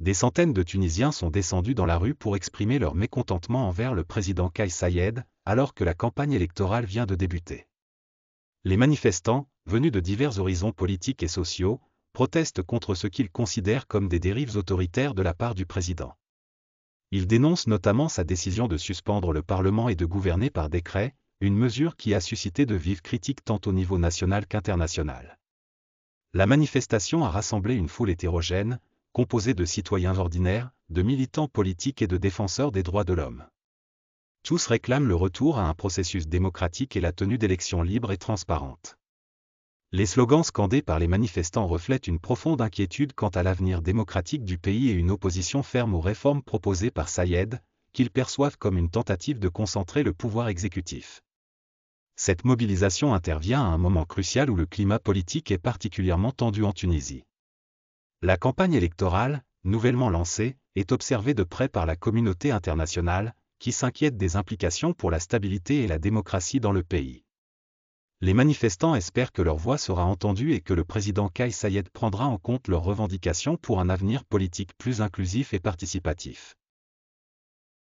des centaines de Tunisiens sont descendus dans la rue pour exprimer leur mécontentement envers le président Kais Sayed, alors que la campagne électorale vient de débuter. Les manifestants, venus de divers horizons politiques et sociaux, protestent contre ce qu'ils considèrent comme des dérives autoritaires de la part du président. Ils dénoncent notamment sa décision de suspendre le Parlement et de gouverner par décret, une mesure qui a suscité de vives critiques tant au niveau national qu'international. La manifestation a rassemblé une foule hétérogène, composé de citoyens ordinaires, de militants politiques et de défenseurs des droits de l'homme. Tous réclament le retour à un processus démocratique et la tenue d'élections libres et transparentes. Les slogans scandés par les manifestants reflètent une profonde inquiétude quant à l'avenir démocratique du pays et une opposition ferme aux réformes proposées par Sayed, qu'ils perçoivent comme une tentative de concentrer le pouvoir exécutif. Cette mobilisation intervient à un moment crucial où le climat politique est particulièrement tendu en Tunisie. La campagne électorale, nouvellement lancée, est observée de près par la communauté internationale, qui s'inquiète des implications pour la stabilité et la démocratie dans le pays. Les manifestants espèrent que leur voix sera entendue et que le président Kai Sayed prendra en compte leurs revendications pour un avenir politique plus inclusif et participatif.